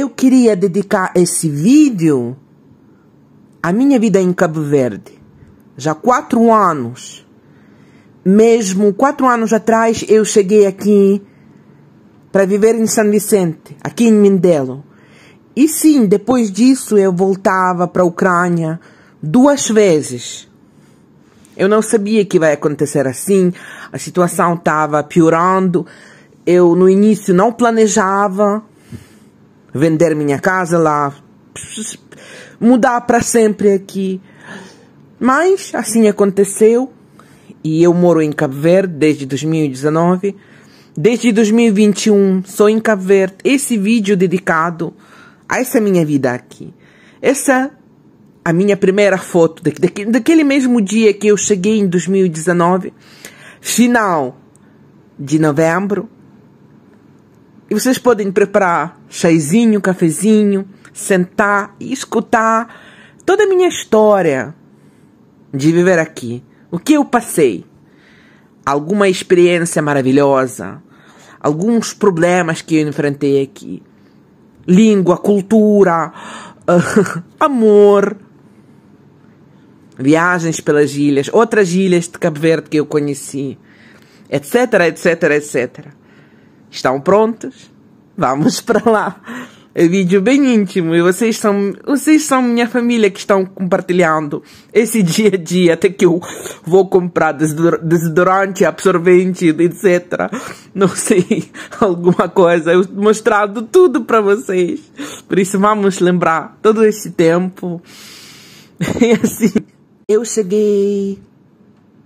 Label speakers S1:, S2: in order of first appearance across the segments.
S1: Eu queria dedicar esse vídeo à minha vida em Cabo Verde. Já quatro anos. Mesmo quatro anos atrás, eu cheguei aqui para viver em São Vicente, aqui em Mindelo. E sim, depois disso eu voltava para a Ucrânia duas vezes. Eu não sabia que vai acontecer assim. A situação estava piorando. Eu no início não planejava vender minha casa lá, mudar para sempre aqui. Mas assim aconteceu e eu moro em Cabo Verde desde 2019. Desde 2021 sou em Cabo Verde. Esse vídeo dedicado a essa minha vida aqui. Essa a minha primeira foto daquele mesmo dia que eu cheguei em 2019, final de novembro, e vocês podem preparar chazinho, cafezinho, sentar e escutar toda a minha história de viver aqui. O que eu passei? Alguma experiência maravilhosa, alguns problemas que eu enfrentei aqui. Língua, cultura, uh, amor, viagens pelas ilhas, outras ilhas de Cabo Verde que eu conheci, etc, etc, etc. Estão prontos? Vamos para lá. É vídeo bem íntimo e vocês são, vocês são minha família que estão compartilhando esse dia a dia até que eu vou comprar desodorante, absorvente, etc. Não sei, alguma coisa. Eu mostrado tudo para vocês. Por isso vamos lembrar todo esse tempo. É assim, eu cheguei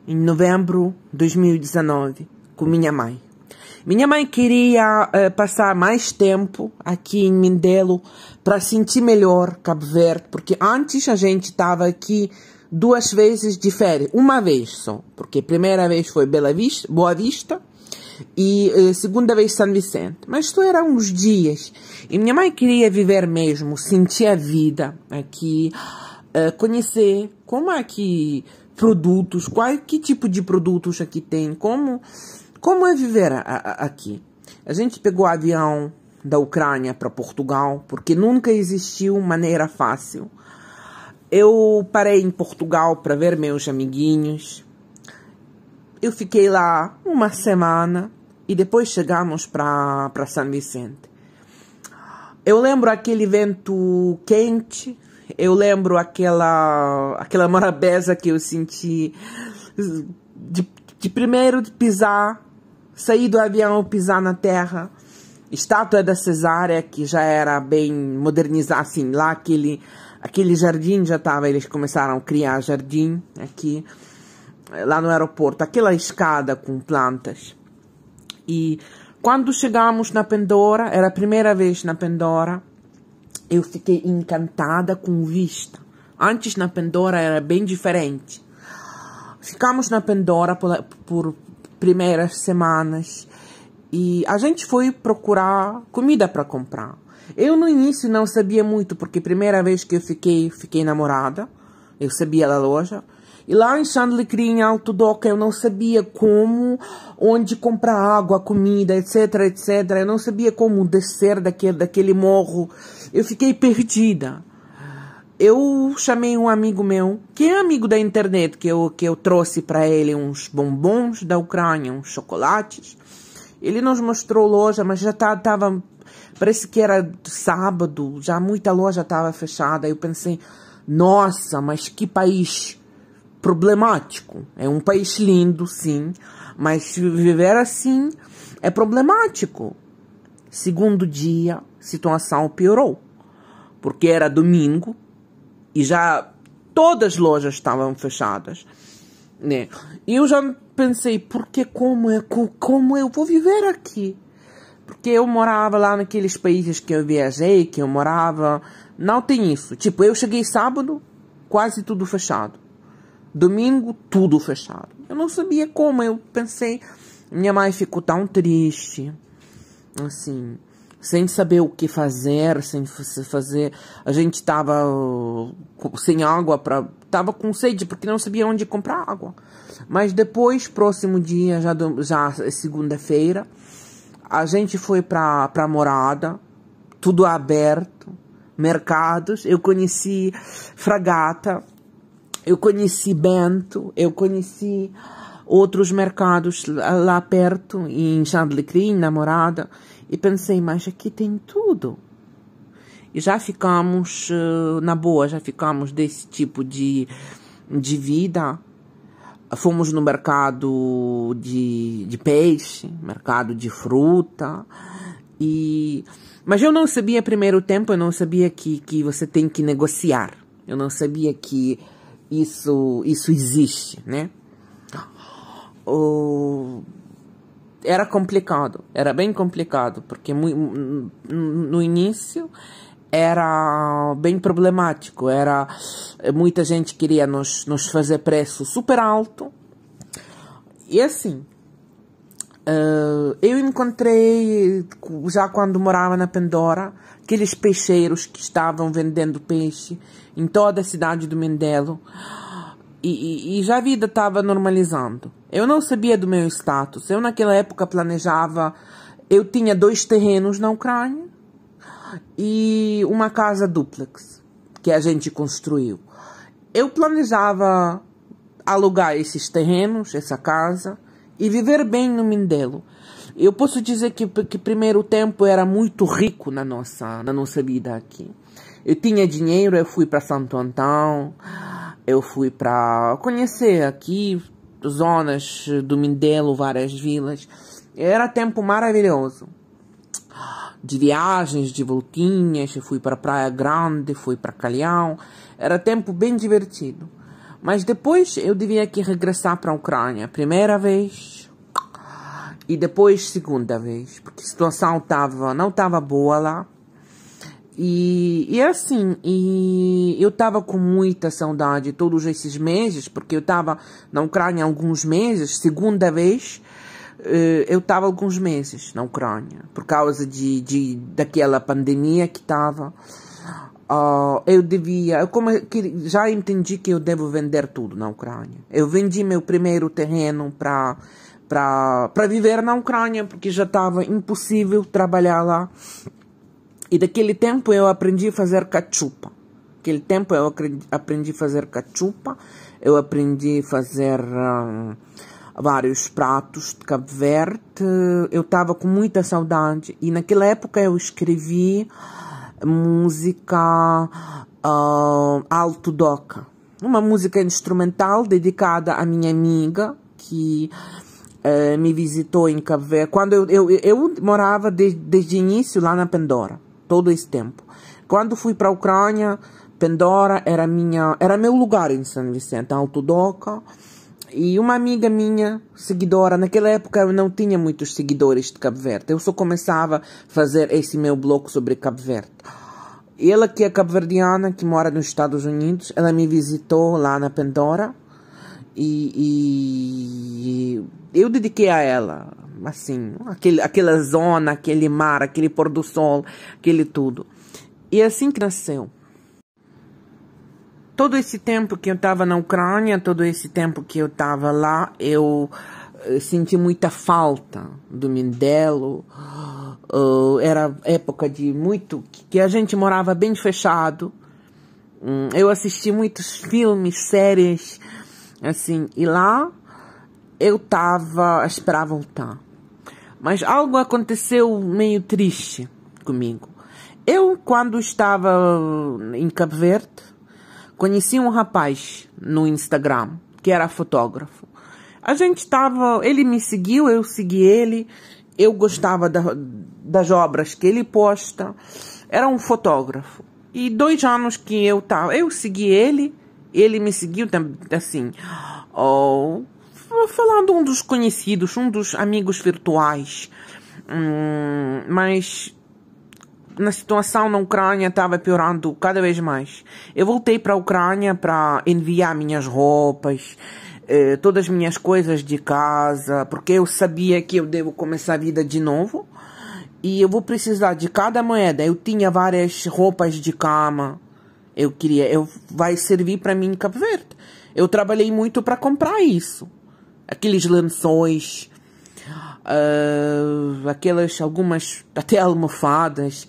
S1: em novembro de 2019 com minha mãe. Minha mãe queria uh, passar mais tempo aqui em Mindelo para sentir melhor Cabo Verde, porque antes a gente estava aqui duas vezes de férias, uma vez só, porque a primeira vez foi Bela Vista, Boa Vista e uh, segunda vez São Vicente. Mas isso era uns dias e minha mãe queria viver mesmo, sentir a vida aqui, uh, conhecer como aqui é produtos, qual que tipo de produtos aqui tem, como como é viver a, a, aqui? A gente pegou avião da Ucrânia para Portugal, porque nunca existiu maneira fácil. Eu parei em Portugal para ver meus amiguinhos. Eu fiquei lá uma semana e depois chegamos para São Vicente. Eu lembro aquele vento quente, eu lembro aquela aquela marabeza que eu senti de, de primeiro de pisar sair do avião, pisar na terra. Estátua da Cesária, que já era bem modernizada, assim, lá aquele, aquele jardim já estava, eles começaram a criar jardim aqui, lá no aeroporto, aquela escada com plantas. E quando chegamos na Pandora, era a primeira vez na Pandora, eu fiquei encantada com vista. Antes na Pandora era bem diferente. Ficamos na Pandora por, por primeiras semanas e a gente foi procurar comida para comprar. Eu no início não sabia muito, porque primeira vez que eu fiquei, fiquei namorada, eu sabia da loja. E lá em Chandelier, em Alto Doca, eu não sabia como, onde comprar água, comida, etc, etc. Eu não sabia como descer daquele, daquele morro. Eu fiquei perdida eu chamei um amigo meu, que é amigo da internet, que eu, que eu trouxe para ele uns bombons da Ucrânia, uns chocolates. Ele nos mostrou loja, mas já estava. Tá, parece que era sábado, já muita loja estava fechada. Eu pensei, nossa, mas que país problemático. É um país lindo, sim, mas viver assim é problemático. Segundo dia, situação piorou. Porque era domingo, e já todas as lojas estavam fechadas. Né? E eu já pensei, porque como, é, como eu vou viver aqui? Porque eu morava lá naqueles países que eu viajei, que eu morava. Não tem isso. Tipo, eu cheguei sábado, quase tudo fechado. Domingo, tudo fechado. Eu não sabia como. Eu pensei, minha mãe ficou tão triste. Assim sem saber o que fazer, sem fazer. A gente tava sem água para, tava com sede porque não sabia onde comprar água. Mas depois, próximo dia, já já segunda-feira, a gente foi para para morada, tudo aberto, mercados. Eu conheci Fragata, eu conheci Bento, eu conheci outros mercados lá perto em Chandelecrim, na morada. E pensei, mas aqui tem tudo. E já ficamos eh, na boa, já ficamos desse tipo de, de vida. Fomos no mercado de, de peixe, mercado de fruta. E, mas eu não sabia primeiro tempo, eu não sabia que, que você tem que negociar. Eu não sabia que isso, isso existe, né? O, era complicado, era bem complicado, porque no início era bem problemático, era eh, muita gente queria nos, nos fazer preço super alto. E assim, eh, eu encontrei, já quando morava na Pandora, aqueles peixeiros que estavam vendendo peixe em toda a cidade do Mendelo. E, e, e já a vida estava normalizando. Eu não sabia do meu status. Eu, naquela época, planejava. Eu tinha dois terrenos na Ucrânia e uma casa duplex que a gente construiu. Eu planejava alugar esses terrenos, essa casa e viver bem no Mindelo. Eu posso dizer que, que primeiro tempo era muito rico na nossa, na nossa vida aqui. Eu tinha dinheiro, eu fui para Santo Antão, eu fui para conhecer aqui, zonas eh, do Mindelo, várias vilas. Era tempo maravilhoso. De viagens, de voltinhas, fui para Praia Grande, fui para Calhau. Era tempo bem divertido. Mas depois eu devia que regressar para a Ucrânia. Primeira vez e depois segunda vez, porque a situação tava, não estava boa lá. E, e assim, e eu estava com muita saudade todos esses meses, porque eu estava na Ucrânia alguns meses, segunda vez, eh, eu estava alguns meses na Ucrânia, por causa de, de daquela pandemia que estava. Uh, ah, eu devia, eu como, já entendi que eu devo vender tudo na Ucrânia. Eu vendi meu primeiro terreno para para viver na Ucrânia, porque já estava impossível trabalhar lá. E daquele tempo eu aprendi a fazer cachupa. Naquele tempo eu aprendi a fazer cachupa, eu aprendi a fazer um, ah, vários pratos de Cabo Verde. Eu estava com muita saudade e naquela época eu escrevi música uh, Alto Doca, uma música instrumental dedicada à minha amiga que uh, me visitou em Cabo Verde. Quando eu, eu, eu morava de, desde o início lá na Pandora todo esse tempo. Quando fui para a Ucrânia, Pandora era minha, era meu lugar em São Vicente, autodoca E uma amiga minha, seguidora, naquela época eu não tinha muitos seguidores de Cabo Verde. Eu só começava a fazer esse meu bloco sobre Cabo Verde. Ela que é cabo-verdiana, que mora nos Estados Unidos, ela me visitou lá na Pandora. e, e eu dediquei a ela assim, aquele, aquela zona, aquele mar, aquele pôr do sol, aquele tudo. E assim que nasceu. Todo esse tempo que eu estava na Ucrânia, todo esse tempo que eu estava lá, eu eh, senti muita falta do Mindelo. Uh, era época de muito. que a gente morava bem fechado. Hum, eu assisti muitos filmes, séries, assim, e lá eu tava esperava voltar. Mas algo aconteceu meio triste comigo. Eu, quando estava em Cabo Verde, conheci um rapaz no Instagram que era fotógrafo. A gente estava, ele me seguiu, eu segui ele, eu gostava da, das obras que ele posta. Era um fotógrafo. E dois anos que eu tava, eu segui ele, ele me seguiu assim, oh, Vou falar de um dos conhecidos, um dos amigos virtuais. Hum, mas na situação na Ucrânia estava piorando cada vez mais. Eu voltei para a Ucrânia para enviar minhas roupas, eh, todas as minhas coisas de casa, porque eu sabia que eu devo começar a vida de novo. E eu vou precisar de cada moeda. Eu tinha várias roupas de cama. Eu queria, eu vai servir para mim em Cabo Verde. Eu trabalhei muito para comprar isso aqueles lençóis, uh, aquelas algumas até almofadas,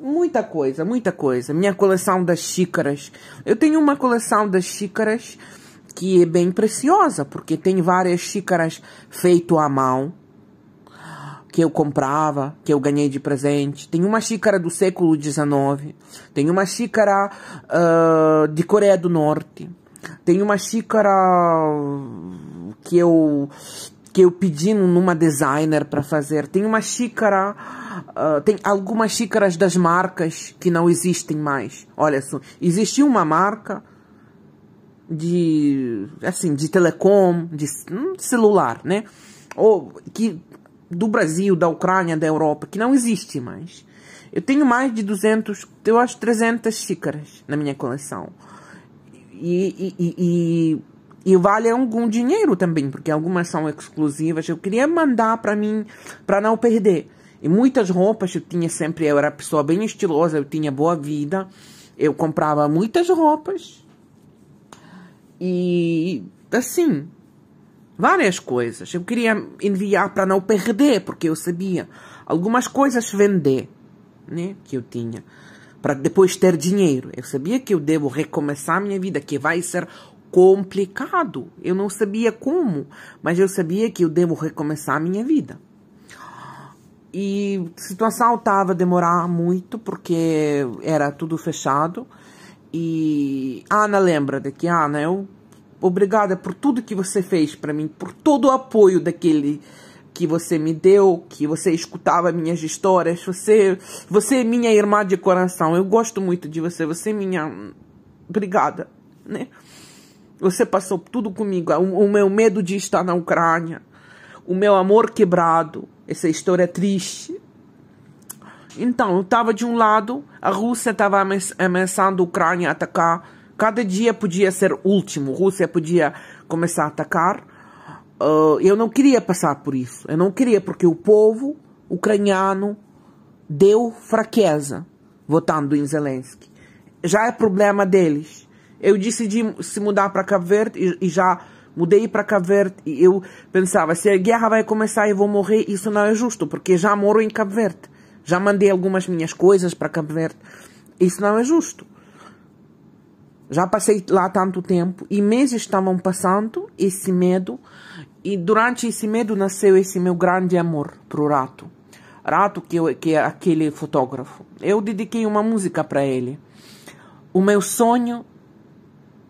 S1: muita coisa, muita coisa. Minha coleção das xícaras, eu tenho uma coleção das xícaras que é bem preciosa porque tem várias xícaras feito à mão que eu comprava, que eu ganhei de presente. Tem uma xícara do século XIX, tem uma xícara uh, de Coreia do Norte, tem uma xícara que eu que eu pedi numa designer para fazer. Tem uma xícara, uh, tem algumas xícaras das marcas que não existem mais. Olha só, existia uma marca de assim, de telecom, de hum, celular, né? Ou que do Brasil, da Ucrânia, da Europa, que não existe mais. Eu tenho mais de 200, eu acho 300 xícaras na minha coleção. e, e, e, e e vale algum é dinheiro também, porque algumas são exclusivas. Eu queria mandar para mim, para não perder. E muitas roupas eu tinha sempre, eu era pessoa bem estilosa, eu tinha boa vida. Eu comprava muitas roupas. E assim, várias coisas. Eu queria enviar para não perder, porque eu sabia algumas coisas vender, né, que eu tinha para depois ter dinheiro. Eu sabia que eu devo recomeçar minha vida, que vai ser complicado. Eu não sabia como, mas eu sabia que eu devo recomeçar a minha vida. E a situação estava a demorar muito porque era tudo fechado. E Ana lembra de que Ana, eu obrigada por tudo que você fez para mim, por todo o apoio daquele que você me deu, que você escutava minhas histórias. Você, você é minha irmã de coração. Eu gosto muito de você. Você é minha obrigada, né? Você passou tudo comigo. O, o meu medo de estar na Ucrânia. O meu amor quebrado. Essa história é triste. Então, eu estava de um lado, a Rússia estava ameaçando a Ucrânia atacar. Cada dia podia ser último. A Rússia podia começar a atacar. Uh, eu não queria passar por isso. Eu não queria, porque o povo ucraniano deu fraqueza votando em Zelensky. Já é problema deles. Eu decidi se mudar para Cabo Verde e, e já mudei para Cabo Verde e eu pensava, se a guerra vai começar eu vou morrer, isso não é justo, porque já moro em Cabo Verde. Já mandei algumas minhas coisas para Cabo Verde. Isso não é justo. Já passei lá tanto tempo e meses estavam passando esse medo e durante esse medo nasceu esse meu grande amor pro rato. Rato que, eu, que é aquele fotógrafo. Eu dediquei uma música para ele. O meu sonho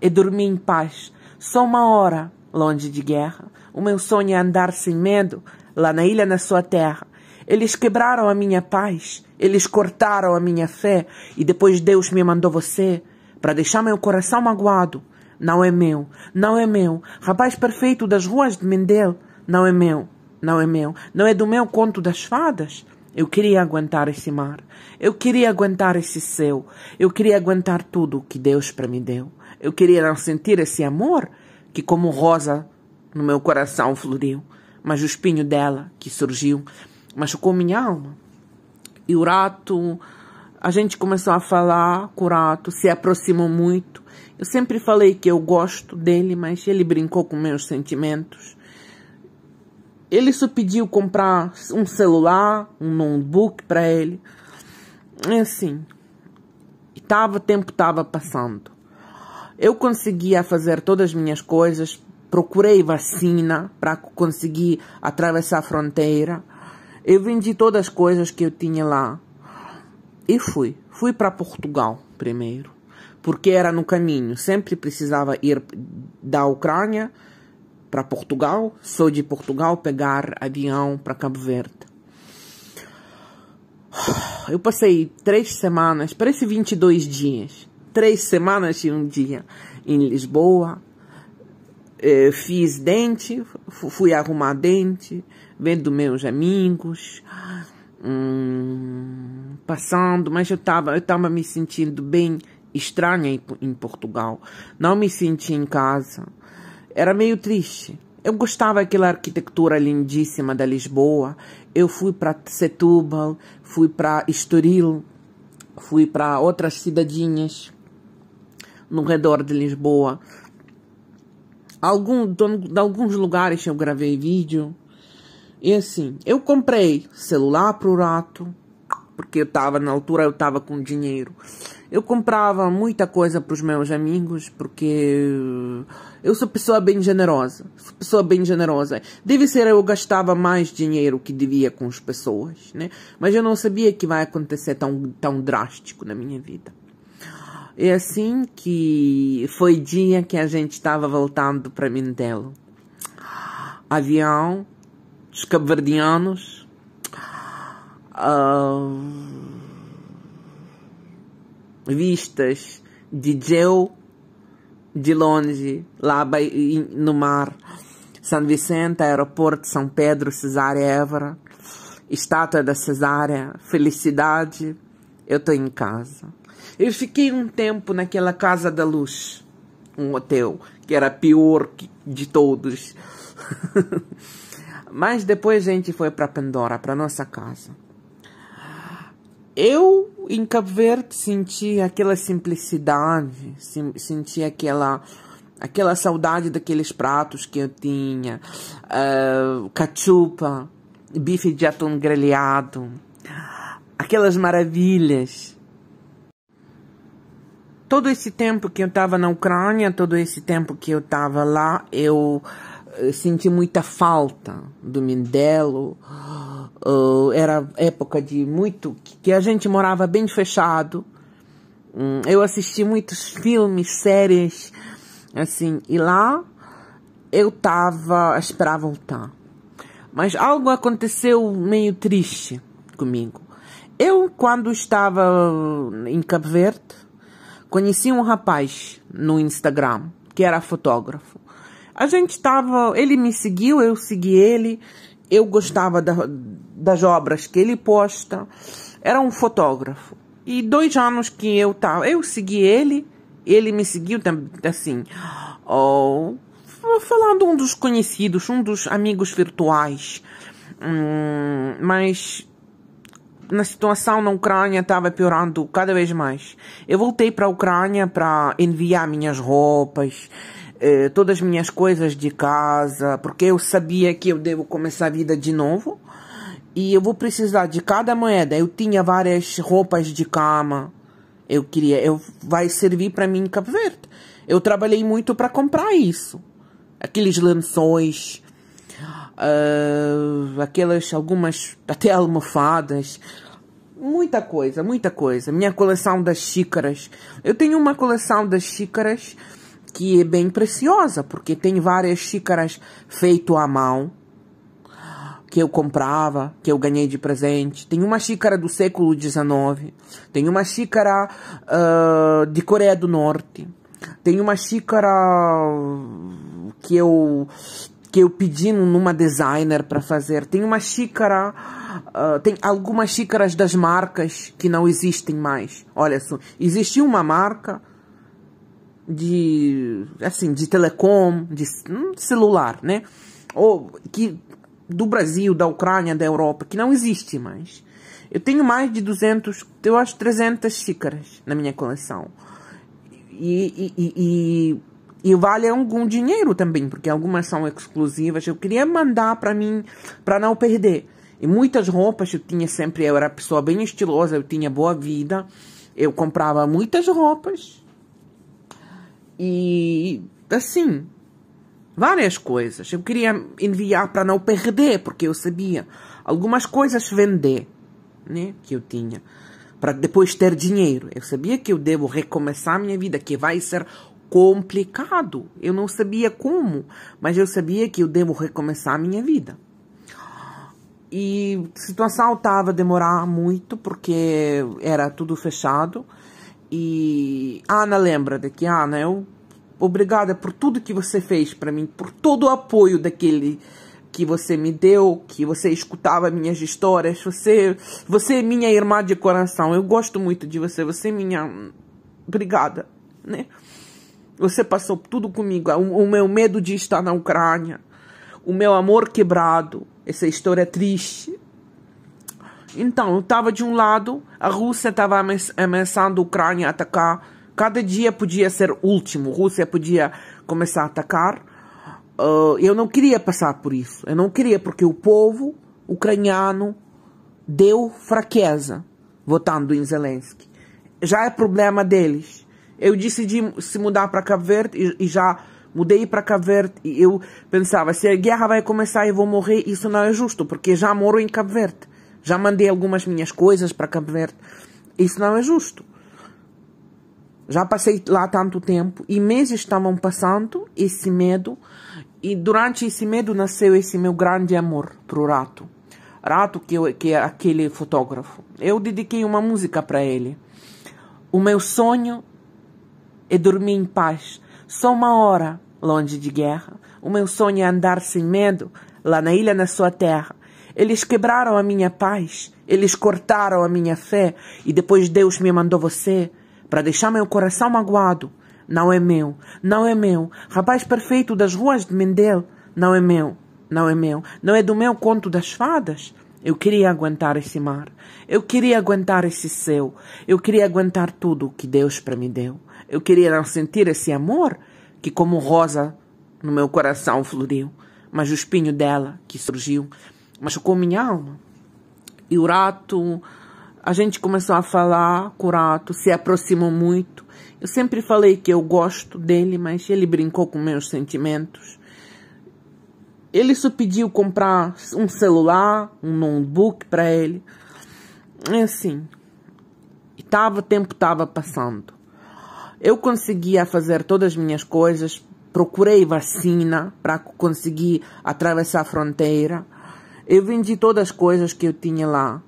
S1: e dormi em paz. Só uma hora longe de guerra. O meu sonho é andar sem medo lá na ilha, na sua terra. Eles quebraram a minha paz, eles cortaram a minha fé, e depois Deus me mandou você para deixar meu coração magoado. Não é meu, não é meu. Rapaz perfeito das ruas de Mendel, não é meu, não é meu. Não é do meu conto das fadas. Eu queria aguentar esse mar, eu queria aguentar esse céu, eu queria aguentar tudo o que Deus para mim deu. Eu queria sentir esse amor que, como rosa, no meu coração floriu, mas o espinho dela que surgiu machucou minha alma. E o rato, a gente começou a falar com o rato, se aproximou muito. Eu sempre falei que eu gosto dele, mas ele brincou com meus sentimentos. Ele só pediu comprar um celular, um notebook para ele. É assim. tava, o tempo estava passando. Eu conseguia fazer todas as minhas coisas, procurei vacina para conseguir atravessar a fronteira. Eu vendi todas as coisas que eu tinha lá e fui. Fui para Portugal primeiro, porque era no caminho. Sempre precisava ir da Ucrânia para Portugal, sou de Portugal, pegar avião para Cabo Verde. Eu passei três semanas, parece 22 dias, três semanas e um dia em Lisboa. É, fiz dente, fui arrumar dente, vendo meus amigos, hum, passando, mas eu estava eu tava me sentindo bem estranha em, em Portugal. Não me senti em casa. Era meio triste. Eu gostava daquela arquitetura lindíssima da Lisboa. Eu fui para Setúbal, fui para Estoril, fui para outras cidadinhas no redor de Lisboa. Algum, de alguns lugares eu gravei vídeo. E assim, eu comprei celular pro rato, porque eu tava, na altura eu tava com dinheiro. Eu comprava muita coisa pros meus amigos, porque eu sou pessoa bem generosa. Sou pessoa bem generosa. Deve ser eu gastava mais dinheiro que devia com as pessoas, né? Mas eu não sabia que vai acontecer tão, tão drástico na minha vida. E é assim que foi dia que a gente estava voltando para Mindelo. Avião, os cabardianos, uh, ah, vistas de gel de longe, lá no mar. São Vicente, aeroporto São Pedro, Cesária Évora, estátua da Cesária, felicidade, eu estou em casa. Eu fiquei um tempo naquela Casa da Luz, um hotel que era pior de todos. Mas depois a gente foi para Pandora, para nossa casa. Eu em Cabo Verde senti aquela simplicidade, sim, senti aquela aquela saudade daqueles pratos que eu tinha, uh, cachupa, bife de atum grelhado, aquelas maravilhas todo esse tempo que eu estava na Ucrânia, todo esse tempo que eu estava lá, eu eh, senti muita falta do Mindelo. Uh, era época de muito que a gente morava bem fechado. Um, eu assisti muitos filmes, séries, assim, e lá eu tava a esperar voltar. Mas algo aconteceu meio triste comigo. Eu, quando estava em Cabo Verde, Conheci um rapaz no Instagram que era fotógrafo. A gente estava, ele me seguiu, eu segui ele, eu gostava da, das obras que ele posta. Era um fotógrafo. E dois anos que eu tava, eu segui ele, ele me seguiu assim, oh, falando um dos conhecidos, um dos amigos virtuais. Hum, mas na situação na Ucrânia estava piorando cada vez mais. Eu voltei para a Ucrânia para enviar minhas roupas, eh, todas as minhas coisas de casa, porque eu sabia que eu devo começar a vida de novo. E eu vou precisar de cada moeda. Eu tinha várias roupas de cama. Eu queria, eu vai servir para mim em Cabo Verde. Eu trabalhei muito para comprar isso. Aqueles lençóis, uh, aquelas algumas até almofadas, muita coisa, muita coisa. Minha coleção das xícaras. Eu tenho uma coleção das xícaras que é bem preciosa, porque tem várias xícaras feito à mão que eu comprava, que eu ganhei de presente. Tem uma xícara do século XIX, tem uma xícara uh, de Coreia do Norte, tem uma xícara que eu que eu pedi numa designer para fazer. Tem uma xícara, uh, tem algumas xícaras das marcas que não existem mais. Olha só, existia uma marca de, assim, de telecom, de hum, celular, né? Ou que do Brasil, da Ucrânia, da Europa, que não existe mais. Eu tenho mais de 200, eu acho 300 xícaras na minha coleção. e, e, e, e e vale algum dinheiro também, porque algumas são exclusivas. Eu queria mandar para mim, para não perder. E muitas roupas eu tinha sempre, eu era pessoa bem estilosa, eu tinha boa vida. Eu comprava muitas roupas. E assim, várias coisas. Eu queria enviar para não perder, porque eu sabia algumas coisas vender, né, que eu tinha para depois ter dinheiro. Eu sabia que eu devo recomeçar minha vida, que vai ser complicado. Eu não sabia como, mas eu sabia que eu devo recomeçar a minha vida. E a situação estava a demorar muito porque era tudo fechado. E Ana lembra de que Ana, eu obrigada por tudo que você fez para mim, por todo o apoio daquele que você me deu, que você escutava minhas histórias. Você, você é minha irmã de coração. Eu gosto muito de você. Você é minha obrigada, né? Você passou tudo comigo. O, o meu medo de estar na Ucrânia. O meu amor quebrado. Essa história é triste. Então, eu estava de um lado, a Rússia estava ameaçando a Ucrânia atacar. Cada dia podia ser último. A Rússia podia começar a atacar. Uh, eu não queria passar por isso. Eu não queria, porque o povo ucraniano deu fraqueza votando em Zelensky. Já é problema deles. Eu decidi se mudar para Cabo Verde e, e já mudei para Cabo Verde e eu pensava, se a guerra vai começar e vou morrer, isso não é justo, porque já moro em Cabo Verde. Já mandei algumas minhas coisas para Cabo Verde. Isso não é justo. Já passei lá tanto tempo e meses estavam passando esse medo e durante esse medo nasceu esse meu grande amor pro rato. Rato que, eu, que é aquele fotógrafo. Eu dediquei uma música para ele. O meu sonho e dormi em paz. Só uma hora longe de guerra. O meu sonho é andar sem medo, lá na ilha, na sua terra. Eles quebraram a minha paz, eles cortaram a minha fé, e depois Deus me mandou você para deixar meu coração magoado. Não é meu, não é meu. Rapaz perfeito das ruas de Mendel, não é meu, não é meu. Não é do meu conto das fadas. Eu queria aguentar esse mar, eu queria aguentar esse céu, eu queria aguentar tudo o que Deus para mim deu. Eu queria sentir esse amor que, como rosa, no meu coração floriu, mas o espinho dela que surgiu machucou minha alma. E o rato, a gente começou a falar com o rato, se aproximou muito. Eu sempre falei que eu gosto dele, mas ele brincou com meus sentimentos. Ele só pediu comprar um celular, um notebook para ele. É assim. E tava, o tempo estava passando. Eu conseguia fazer todas as minhas coisas, procurei vacina para conseguir atravessar a fronteira. Eu vendi todas as coisas que eu tinha lá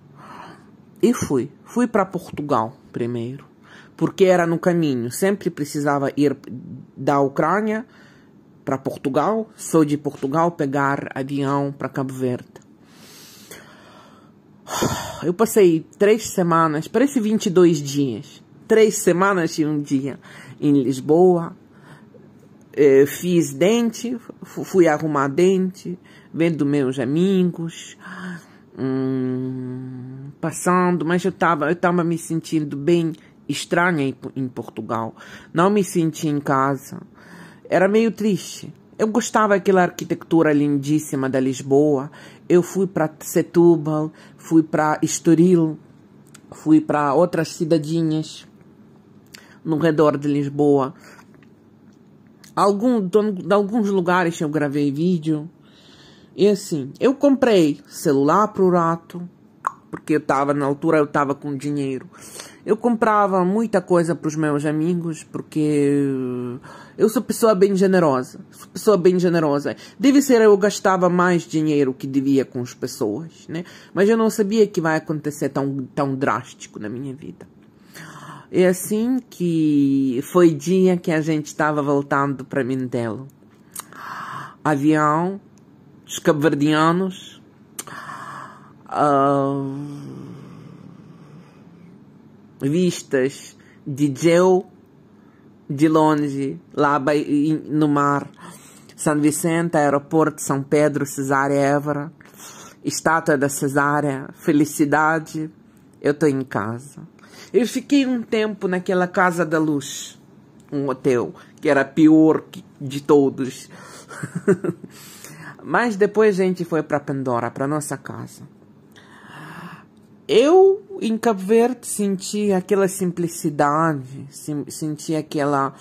S1: e fui. Fui para Portugal primeiro, porque era no caminho. Sempre precisava ir da Ucrânia para Portugal, sou de Portugal, pegar avião para Cabo Verde. Eu passei três semanas, parece 22 dias três semanas e um dia em Lisboa. É, fiz dente, fui arrumar dente, vendo meus amigos, hum, passando, mas eu estava eu tava me sentindo bem estranha em, em Portugal. Não me senti em casa. Era meio triste. Eu gostava daquela arquitetura lindíssima da Lisboa. Eu fui para Setúbal, fui para Estoril, fui para outras cidadinhas no redor de Lisboa. Algum, de alguns lugares eu gravei vídeo. E assim, eu comprei celular pro rato, porque eu tava na altura eu tava com dinheiro. Eu comprava muita coisa para os meus amigos, porque eu sou pessoa bem generosa. Sou pessoa bem generosa. Deve ser eu gastava mais dinheiro que devia com as pessoas, né? Mas eu não sabia que vai acontecer tão, tão drástico na minha vida. E é assim que foi dia que a gente estava voltando para Mindelo. Avião, os cabardianos, uh, ah, vistas de gel de longe, lá no mar. São Vicente, aeroporto São Pedro, Cesária Évora, estátua da Cesária, felicidade, eu estou em casa. Eu fiquei um tempo naquela Casa da Luz, um hotel que era pior de todos. Mas depois a gente foi para Pandora, para nossa casa. Eu em Cabo Verde senti aquela simplicidade, sim, senti aquela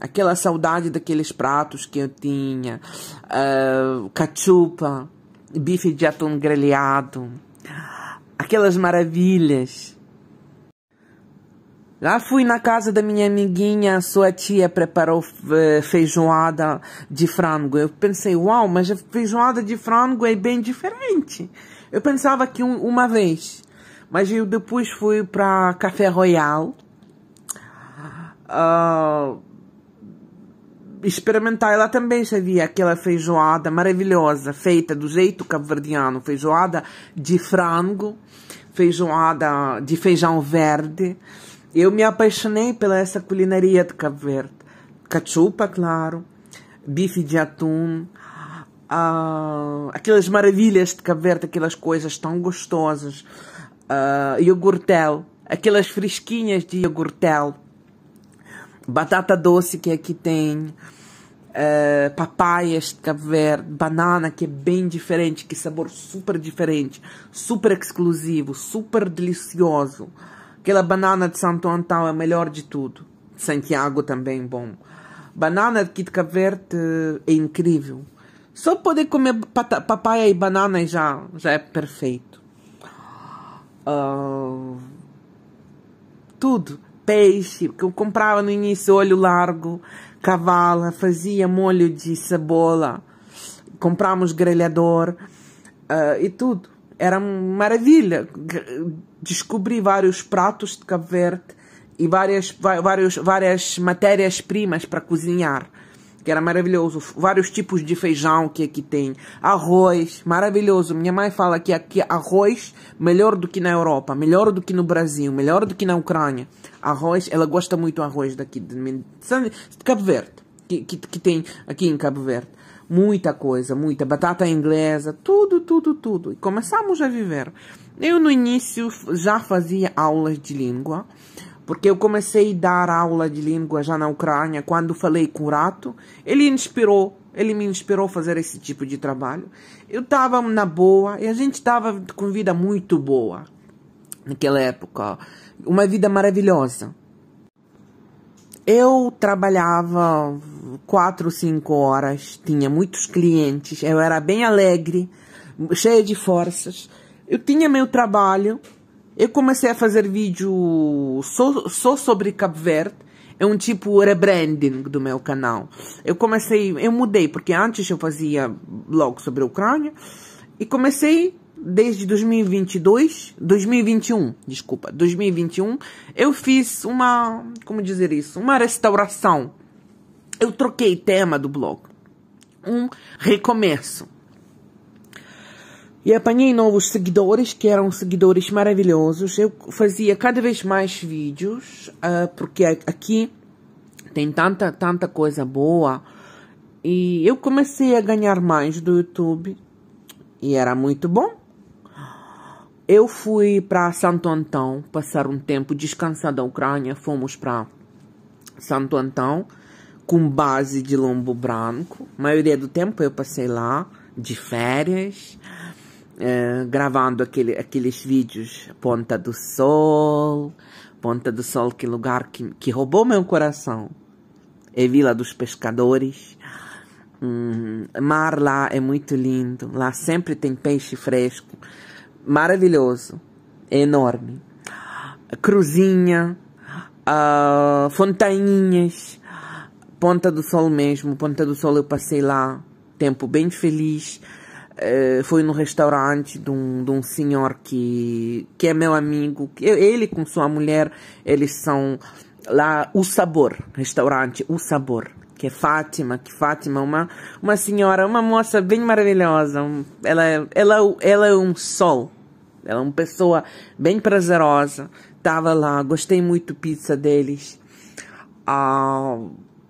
S1: aquela saudade daqueles pratos que eu tinha, uh, cachupa, bife de atum grelhado, aquelas maravilhas Lá fui na casa da minha amiguinha, sua tia preparou eh, feijoada de frango. Eu pensei, uau, mas a feijoada de frango é bem diferente. Eu pensava que um, uma vez, mas eu depois fui para Café Royal uh, experimentar. Lá também havia aquela feijoada maravilhosa, feita do jeito cabo-verdiano, feijoada de frango, feijoada de feijão verde eu me apaixonei pela essa culinária de Cabo Verde. Cachupa, claro, bife de atum, ah, aquelas maravilhas de Cabo Verde, aquelas coisas tão gostosas, ah, iogurtel, aquelas fresquinhas de iogurtel, batata doce que aqui tem, Uh, papaias de Cabo Verde, banana, que é bem diferente, que sabor super diferente, super exclusivo, super delicioso. Aquela banana de Santo Antão é a melhor de tudo. Santiago também é bom. Banana de Kitka Verde é incrível. Só poder comer papaya e banana já, já é perfeito. Uh, tudo. Peixe, que eu comprava no início, olho largo, cavala, fazia molho de cebola, compramos grelhador uh, e tudo era maravilha descobri vários pratos de Cabo Verde e várias, várias várias matérias-primas para cozinhar, que era maravilhoso. Vários tipos de feijão que aqui tem, arroz, maravilhoso. Minha mãe fala que aqui arroz melhor do que na Europa, melhor do que no Brasil, melhor do que na Ucrânia. Arroz, ela gosta muito do arroz daqui, de, de Cabo Verde, que, que, que tem aqui em Cabo Verde. Muita coisa, muita. Batata inglesa, tudo, tudo, tudo. E começamos a viver. Eu, no início, já fazia aulas de língua, porque eu comecei a dar aula de língua já na Ucrânia, quando falei com o Rato. Ele inspirou, ele me inspirou a fazer esse tipo de trabalho. Eu estava na boa, e a gente estava com vida muito boa naquela época. Uma vida maravilhosa. Eu trabalhava quatro, cinco horas, tinha muitos clientes, eu era bem alegre, cheia de forças. Eu tinha meu trabalho, eu comecei a fazer vídeo só, só sobre Cabo Verde, é um tipo rebranding do meu canal. Eu comecei, eu mudei, porque antes eu fazia blog sobre a Ucrânia, e comecei desde 2022, 2021, desculpa, 2021, eu fiz uma, como dizer isso, uma restauração. Eu troquei tema do blog. Um recomeço. E apanhei novos seguidores, que eram seguidores maravilhosos. Eu fazia cada vez mais vídeos, uh, porque aqui tem tanta, tanta coisa boa. E eu comecei a ganhar mais do YouTube. E era muito bom. Eu fui para Santo Antão passar um tempo descansando da Ucrânia. Fomos para Santo Antão com base de lombo branco. A maioria do tempo eu passei lá de férias, eh, gravando aquele, aqueles vídeos Ponta do Sol, Ponta do Sol, que lugar que, que roubou meu coração. É Vila dos Pescadores. Hum, mar lá é muito lindo. Lá sempre tem peixe fresco maravilhoso, enorme. Cruzinha, uh, Fontainhas, Ponta do Sol mesmo. Ponta do Sol eu passei lá, tempo bem feliz. Uh, eh, foi no restaurante de um, de um senhor que, que é meu amigo. Ele com sua mulher, eles são lá o sabor, restaurante, o sabor que é Fátima, que Fátima é uma, uma senhora, uma moça bem maravilhosa. Ela, é, ela, é ela é um sol ela é uma pessoa bem prazerosa. Tava lá, gostei muito pizza deles. Ah,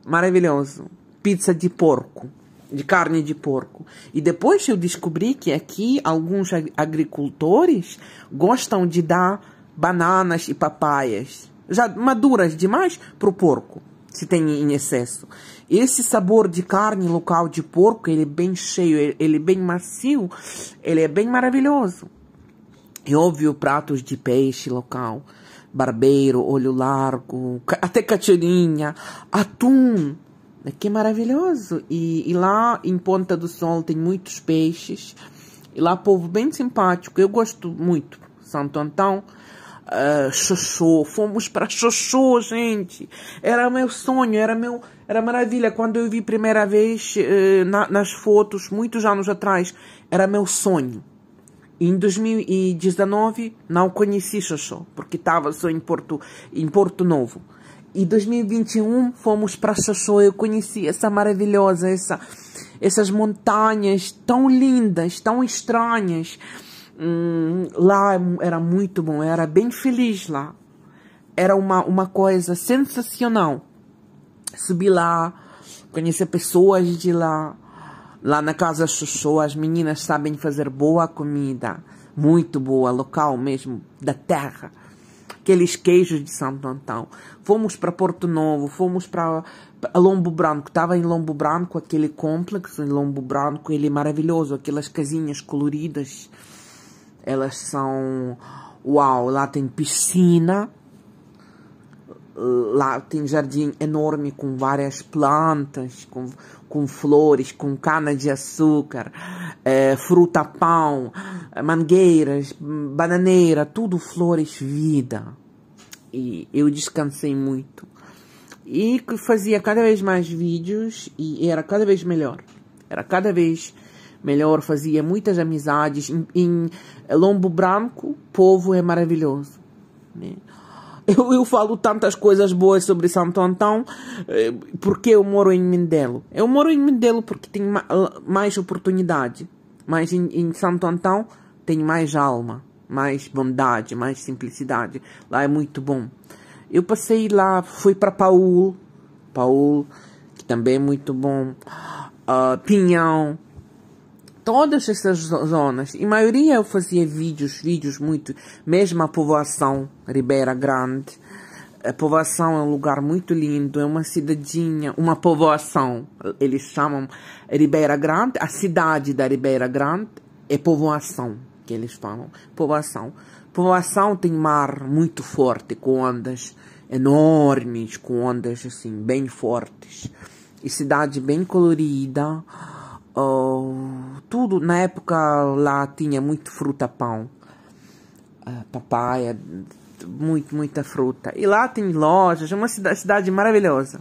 S1: maravilhoso. Pizza de porco, de carne de porco. E depois eu descobri que aqui alguns agricultores gostam de dar bananas e papaias já maduras demais para o porco, se tem em excesso. Esse sabor de carne local de porco, ele é bem cheio, ele é bem macio, ele é bem maravilhoso. E óbvio, pratos de peixe local, barbeiro, olho largo, até cachoeirinha, atum. Né, que maravilhoso. E, e, lá em Ponta do Sol tem muitos peixes. E lá povo bem simpático. Eu gosto muito. Santo Antão, uh, Xoxô. Fomos para Xoxô, gente. Era meu sonho, era meu, era maravilha. Quando eu vi primeira vez uh, na, nas fotos, muitos anos atrás, era meu sonho em 2019 não conheci Xoxó, porque estava só em Porto, em Porto Novo. E 2021 fomos para Xoxó, eu conheci essa maravilhosa, essa, essas montanhas tão lindas, tão estranhas. Hum, lá era muito bom, era bem feliz lá. Era uma, uma coisa sensacional. Subi lá, conheci pessoas de lá Lá na casa Chuchu, as meninas sabem fazer boa comida, muito boa, local mesmo, da terra. Aqueles queijos de Santo Antão. Fomos para Porto Novo, fomos para Lombo Branco. Estava em Lombo Branco, aquele complexo em Lombo Branco, ele é maravilhoso, aquelas casinhas coloridas. Elas são. Uau, lá tem piscina, lá tem jardim enorme com várias plantas, com, com flores, com cana de açúcar, é, fruta pão, mangueiras, bananeira, tudo flores vida. E eu descansei muito. E fazia cada vez mais vídeos e era cada vez melhor. Era cada vez melhor, fazia muitas amizades. Em, em Lombo Branco, povo é maravilhoso. Né? Eu, eu falo tantas coisas boas sobre Santo Antão eh, porque eu moro em Mindelo. Eu moro em Mindelo porque tem mais oportunidade. Mas em, em Santo Antão tem mais alma, mais bondade, mais simplicidade. Lá é muito bom. Eu passei lá, fui para Paul, Paul, que também é muito bom. Uh, Pinhão, todas essas zonas. E maioria eu fazia vídeos, vídeos muito, mesmo a povoação Ribeira Grande. A povoação é um lugar muito lindo, é uma cidadinha, uma povoação. Eles chamam Ribeira Grande, a cidade da Ribeira Grande é povoação, que eles falam, povoação. Povoação tem mar muito forte, com ondas enormes, com ondas assim, bem fortes. E cidade bem colorida ou tudo na época lá tinha muito fruta pão uh, papaya muito muita fruta e lá tem lojas é uma cidade, cidade maravilhosa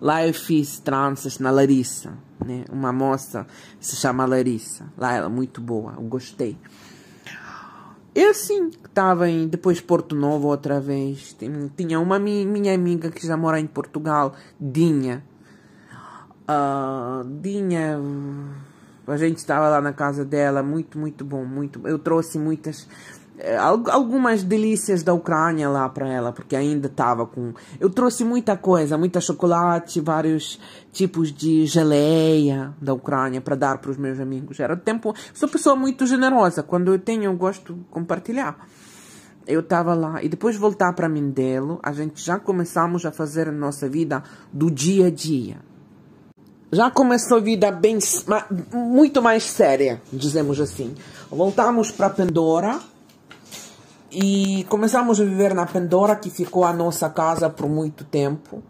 S1: lá eu fiz tranças na Larissa né uma moça se chama Larissa lá ela é muito boa eu gostei eu sim estava em depois Porto Novo outra vez tinha uma minha amiga que já mora em Portugal Dinha Uh, Dinha, a gente estava lá na casa dela, muito, muito bom, muito. Eu trouxe muitas eh, algumas delícias da Ucrânia lá para ela, porque ainda estava com. Eu trouxe muita coisa, muita chocolate, vários tipos de geleia da Ucrânia para dar para os meus amigos. Era tempo. Sou pessoa muito generosa. Quando eu tenho, eu gosto de compartilhar. Eu estava lá e depois voltar para Mindelo, a gente já começamos a fazer a nossa vida do dia a dia já começou a vida bem, muito mais séria, dizemos assim. Voltamos para Pandora e começamos a viver na Pandora, que ficou a nossa casa por muito tempo.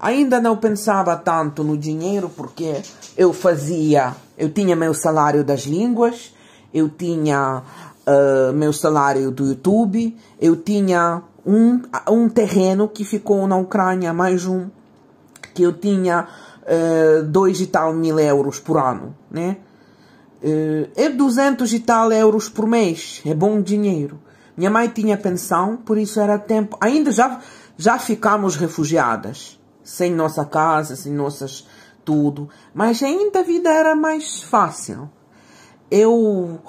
S1: Ainda não pensava tanto no dinheiro, porque eu fazia, eu tinha meu salário das línguas, eu tinha uh, meu salário do YouTube, eu tinha um, ah, um terreno que ficou na Ucrânia, mais um, que eu tinha uh, dois e tal mil euros por ano, né? Uh, é 200 e tal euros por mês, é bom dinheiro. Minha mãe tinha pensão, por isso era tempo. Ainda já, já ficámos refugiadas, sem nossa casa, sem nossas tudo, mas ainda a vida era mais fácil. Eu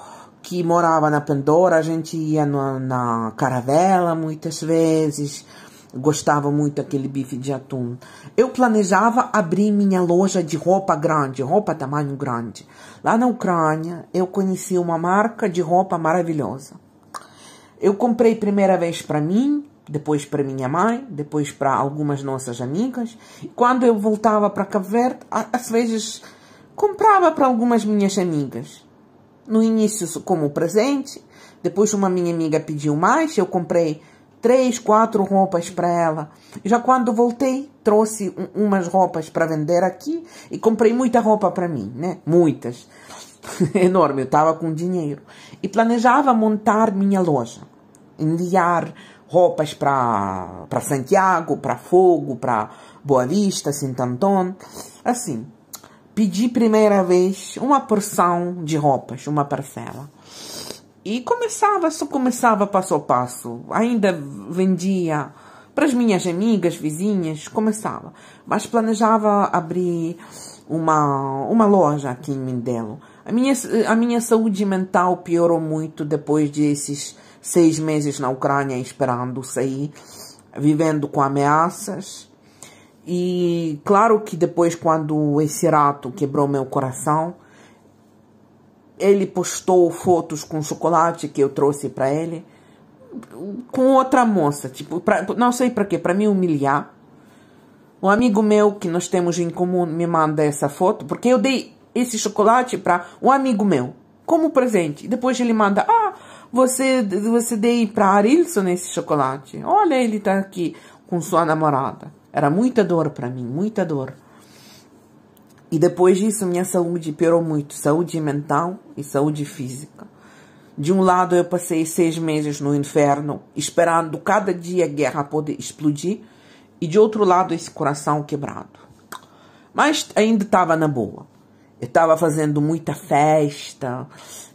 S1: que morava na Pandora, a gente ia na, na caravela muitas vezes, eu gostava muito daquele bife de atum. Eu planejava abrir minha loja de roupa grande, roupa tamanho grande. Lá na Ucrânia, eu conheci uma marca de roupa maravilhosa. Eu comprei primeira vez para mim, depois para minha mãe, depois para algumas nossas amigas. quando eu voltava para Cabo às vezes comprava para algumas minhas amigas. No início como presente, depois uma minha amiga pediu mais, eu comprei três, quatro roupas para ela. Já quando voltei, trouxe um, umas roupas para vender aqui e comprei muita roupa para mim, né? Muitas. Enorme, eu estava com dinheiro. E planejava montar minha loja, enviar roupas para Santiago, para Fogo, para Boa Vista, Santo Antônio. Assim, pedi primeira vez uma porção de roupas, uma parcela. E começava, só começava passo a passo. Ainda vendia para as minhas amigas, vizinhas, começava. Mas planejava abrir uma, uma loja aqui em Mindelo. A minha, a minha saúde mental piorou muito depois desses seis meses na Ucrânia esperando sair, vivendo com ameaças. E claro que depois, quando esse rato quebrou meu coração, ele postou fotos com chocolate que eu trouxe para ele com outra moça, tipo, pra, não sei para quê, para me humilhar. Um amigo meu que nós temos em comum me manda essa foto, porque eu dei esse chocolate para um amigo meu, como presente. Depois ele manda: "Ah, você você dei para Arilson esse chocolate. Olha, ele tá aqui com sua namorada". Era muita dor para mim, muita dor. E depois disso, minha saúde piorou muito: saúde mental e saúde física. De um lado, eu passei seis meses no inferno, esperando cada dia a guerra poder explodir, e de outro lado, esse coração quebrado. Mas ainda estava na boa. Eu estava fazendo muita festa,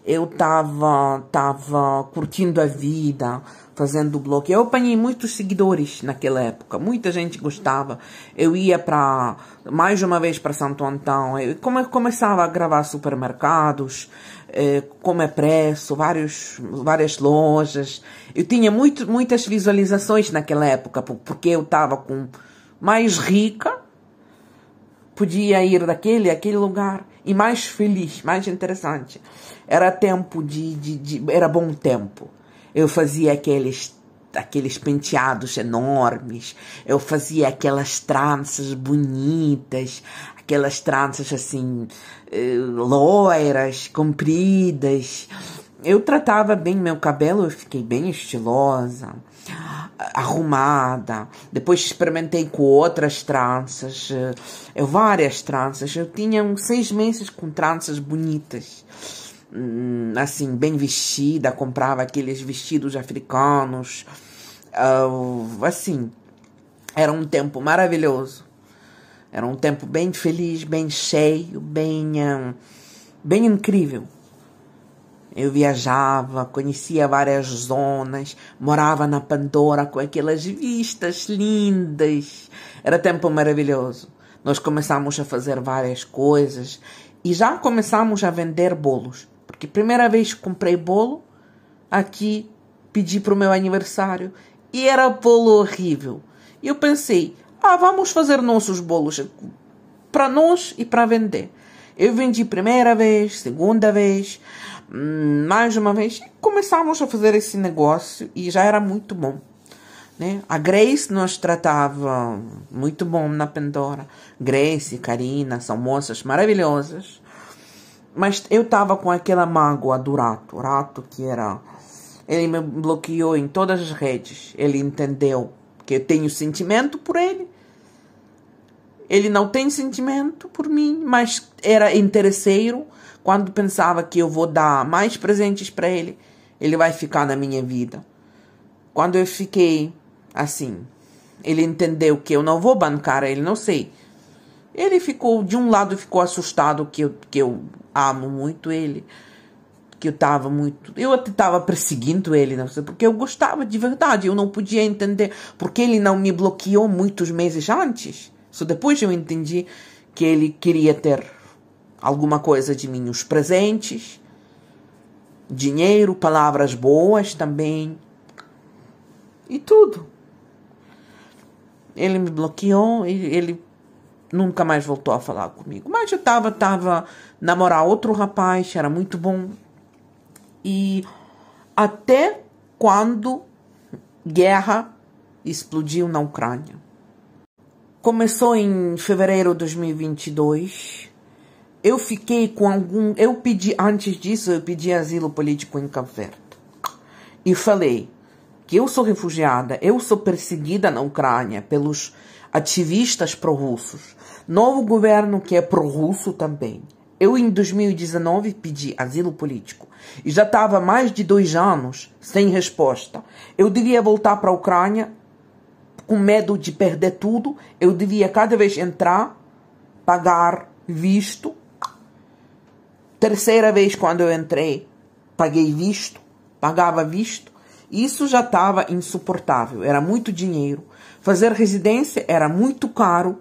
S1: eu estava tava curtindo a vida, fazendo blog. Eu apanhei muitos seguidores naquela época, muita gente gostava. Eu ia para mais uma vez para Santo Antão, eu, começava a gravar supermercados, eh, como é preço, vários, várias lojas. Eu tinha muito, muitas visualizações naquela época, porque eu estava com mais rica, podia ir daquele aquele lugar e mais feliz, mais interessante. Era tempo de, de, de era bom tempo eu fazia aqueles aqueles penteados enormes, eu fazia aquelas tranças bonitas, aquelas tranças assim eh, loiras, compridas. Eu tratava bem meu cabelo, eu fiquei bem estilosa, arrumada. Depois experimentei com outras tranças, eu eh, várias tranças. Eu tinha uns seis meses com tranças bonitas. Hum, assim, bem vestida, comprava aqueles vestidos africanos. Uh, assim, era um tempo maravilhoso. Era um tempo bem feliz, bem cheio, bem, ah, bem incrível. Eu viajava, conhecia várias zonas, morava na Pandora com aquelas vistas lindas. Era tempo maravilhoso. Nós começámos a fazer várias coisas e já começámos a vender bolos porque primeira vez comprei bolo aqui, pedi para o meu aniversário e era bolo horrível. E eu pensei, ah, vamos fazer nossos bolos para nós e para vender. Eu vendi primeira vez, segunda vez, hum, mais uma vez. Começamos a fazer esse negócio e já era muito bom. Né? A Grace nos tratava muito bom na Pandora. Grace e Karina são moças maravilhosas. Mas eu tava com aquela mágoa do rato. O rato que era. Ele me bloqueou em todas as redes. Ele entendeu que eu tenho sentimento por ele. Ele não tem sentimento por mim, mas era interesseiro. Quando pensava que eu vou dar mais presentes para ele, ele vai ficar na minha vida. Quando eu fiquei assim, ele entendeu que eu não vou bancar ele, não sei ele ficou, de um lado, ficou assustado, que eu, que eu amo muito ele, que eu estava muito. Eu até estava perseguindo ele, não sei, porque eu gostava de verdade, eu não podia entender porque ele não me bloqueou muitos meses antes. Só depois eu entendi que ele queria ter alguma coisa de mim, os presentes, dinheiro, palavras boas também e tudo. Ele me bloqueou, ele nunca mais voltou a falar comigo. Mas eu tava, tava namorar outro rapaz, era muito bom. E até quando guerra explodiu na Ucrânia. Começou em fevereiro de 2022. Eu fiquei com algum. Eu pedi, antes disso, eu pedi asilo político em Cabo E falei que eu sou refugiada, eu sou perseguida na Ucrânia pelos ativistas pró-russos, Novo governo que é pro russo também. Eu, em 2019, pedi asilo político e já estava mais de dois anos sem resposta. Eu devia voltar para a Ucrânia com medo de perder tudo. Eu devia, cada vez entrar, pagar visto. Terceira vez, quando eu entrei, paguei visto, pagava visto. Isso já estava insuportável, era muito dinheiro. Fazer residência era muito caro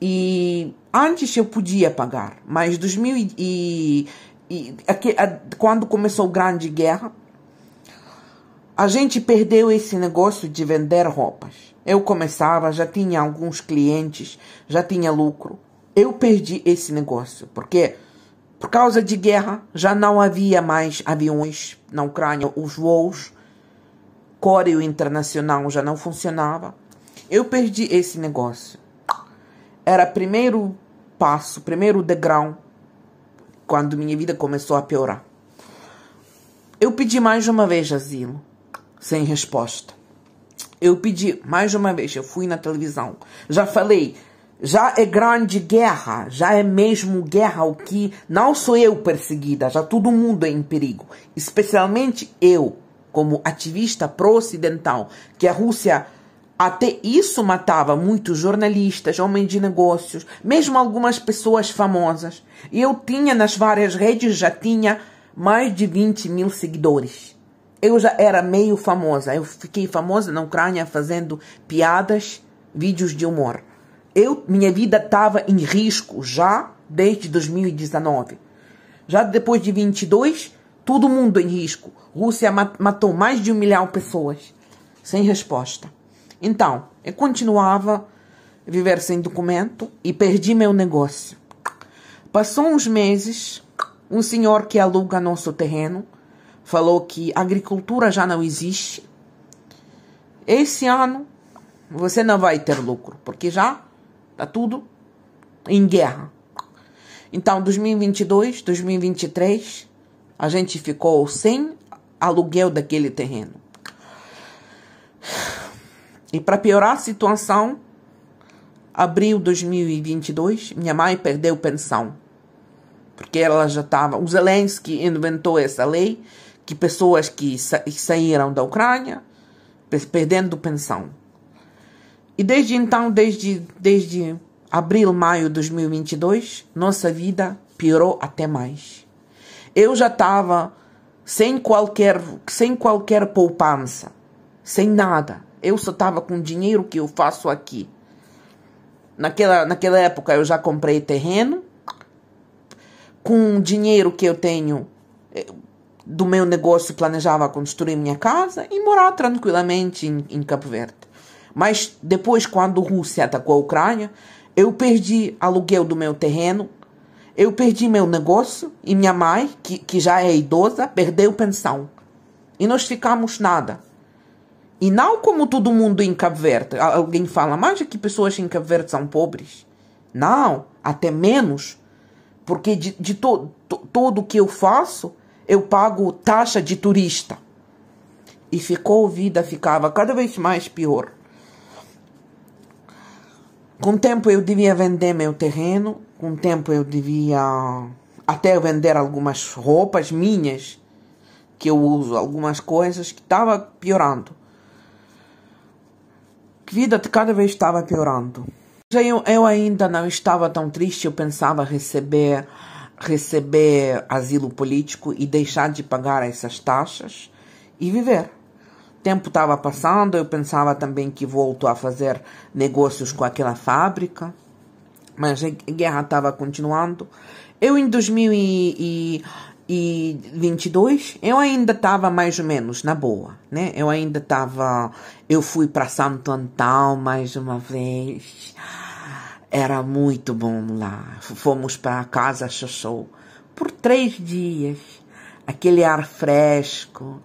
S1: e antes eu podia pagar, mas 2000 e, e aqui, é a, é, quando começou a Grande Guerra, a gente perdeu esse negócio de vender roupas. Eu começava, já tinha alguns clientes, já tinha lucro. Eu perdi esse negócio, porque por causa de guerra já não havia mais aviões na Ucrânia, os voos, Correio Internacional já não funcionava. Eu perdi esse negócio era primeiro passo, primeiro degrau, quando minha vida começou a piorar. Eu pedi mais uma vez asilo, sem resposta. Eu pedi mais uma vez, eu fui na televisão, já falei, já é grande guerra, já é mesmo guerra o que não sou eu perseguida, já todo mundo é em perigo, especialmente eu, como ativista pro-ocidental, que a Rússia até isso matava muitos jornalistas, homens de negócios, mesmo algumas pessoas famosas. E eu tinha nas várias redes, já tinha mais de 20 mil seguidores. Eu já era meio famosa. Eu fiquei famosa na Ucrânia fazendo piadas, vídeos de humor. Eu, minha vida estava em risco já desde 2019. Já depois de 22, todo mundo em risco. Rússia matou mais de um milhão de pessoas. Sem resposta. Então, eu continuava a viver sem documento e perdi meu negócio. Passou uns meses, um senhor que aluga nosso terreno falou que agricultura já não existe. Esse ano você não vai ter lucro, porque já está tudo em guerra. Então, 2022, 2023, a gente ficou sem aluguel daquele terreno. E para piorar a situação, abril de 2022, minha mãe perdeu pensão. Porque ela já estava. O Zelensky inventou essa lei que pessoas que saíram da Ucrânia perdendo pensão. E desde então, desde, desde abril, maio de 2022, nossa vida piorou até mais. Eu já estava sem qualquer, sem qualquer poupança, sem nada. Eu só estava com o dinheiro que eu faço aqui. Naquela, naquela época eu já comprei terreno. Com o dinheiro que eu tenho eh, do meu negócio, planejava construir minha casa e morar tranquilamente em, em Cabo Verde. Mas depois, quando a Rússia atacou a Ucrânia, eu perdi aluguel do meu terreno, eu perdi meu negócio e minha mãe, que, que já é idosa, perdeu pensão. E nós ficamos nada. E não como todo mundo em Cabo Verde. Alguém fala, mas que pessoas em Cabo Verde são pobres. Não, até menos. Porque de, de to, to, todo o que eu faço, eu pago taxa de turista. E ficou, vida ficava cada vez mais pior. Com o tempo eu devia vender meu terreno, com o tempo eu devia até vender algumas roupas minhas que eu uso, algumas coisas que estava piorando que vida de cada vez estava piorando. Já eu, eu ainda não estava tão triste, eu pensava receber receber asilo político e deixar de pagar essas taxas e viver. Tempo estava passando, eu pensava também que volto a fazer negócios com aquela fábrica, mas a guerra estava continuando. Eu em 2000 e, e e 22, eu ainda estava mais ou menos na boa, né? Eu ainda estava. Eu fui para Santo Antão mais uma vez. Era muito bom lá. Fomos para a Casa Xoxô por três dias. Aquele ar fresco,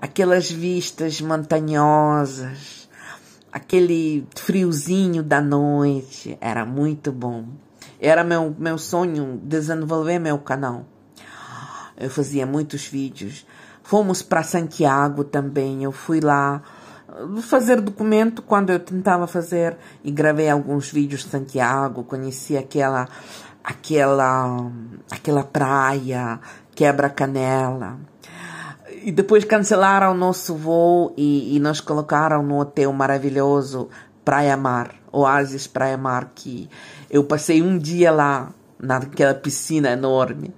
S1: aquelas vistas montanhosas, aquele friozinho da noite. Era muito bom. Era meu, meu sonho desenvolver meu canal eu fazia muitos vídeos. Fomos para Santiago também, eu fui lá uh, fazer documento quando eu tentava fazer e gravei alguns vídeos de Santiago, conheci aquela aquela aquela praia, quebra-canela. E depois cancelaram o nosso voo e, e nos colocaram no hotel maravilhoso Praia Mar, Oasis Praia Mar, que eu passei um dia lá naquela piscina enorme.